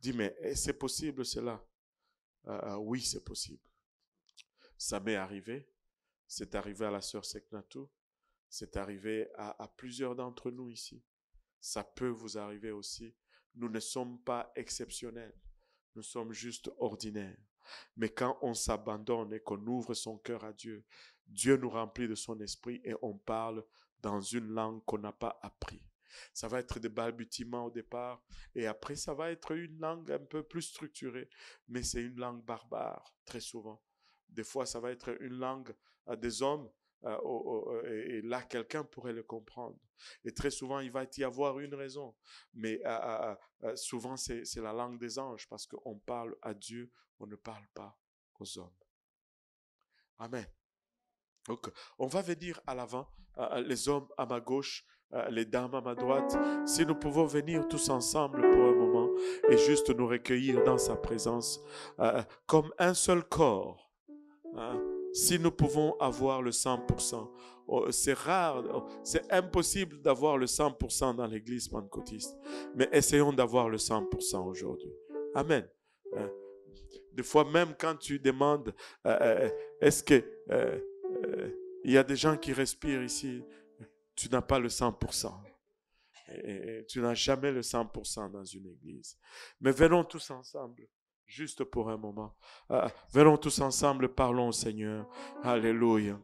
Dis, mais eh, c'est possible cela euh, euh, Oui, c'est possible. Ça m'est arrivé. C'est arrivé à la sœur Seknatou. C'est arrivé à plusieurs d'entre nous ici. Ça peut vous arriver aussi. Nous ne sommes pas exceptionnels. Nous sommes juste ordinaires. Mais quand on s'abandonne et qu'on ouvre son cœur à Dieu, Dieu nous remplit de son esprit et on parle dans une langue qu'on n'a pas apprise. Ça va être des balbutiements au départ et après ça va être une langue un peu plus structurée, mais c'est une langue barbare très souvent. Des fois ça va être une langue à des hommes euh, et, là, quelqu'un pourrait le comprendre. Et très souvent, il va y avoir une raison. Mais euh, euh, souvent, c'est la langue des anges parce qu'on parle à Dieu, on ne parle pas aux hommes. Amen. Donc, on va venir à l'avant, les hommes à ma gauche, les dames à ma droite. Si nous pouvons venir tous ensemble pour un moment et juste nous recueillir dans sa présence comme un seul corps. Hein, si nous pouvons avoir le 100%. C'est rare, oh, c'est impossible d'avoir le 100% dans l'église pentecôtiste. Mais essayons d'avoir le 100% aujourd'hui. Amen. Hein? Des fois, même quand tu demandes, euh, euh, euh, est-ce que il y a des gens qui respirent ici, tu n'as pas le 100%. tu n'as jamais le 100% dans une église. Mais venons tous ensemble juste pour un moment. Ah, venons tous ensemble, parlons au Seigneur. Alléluia.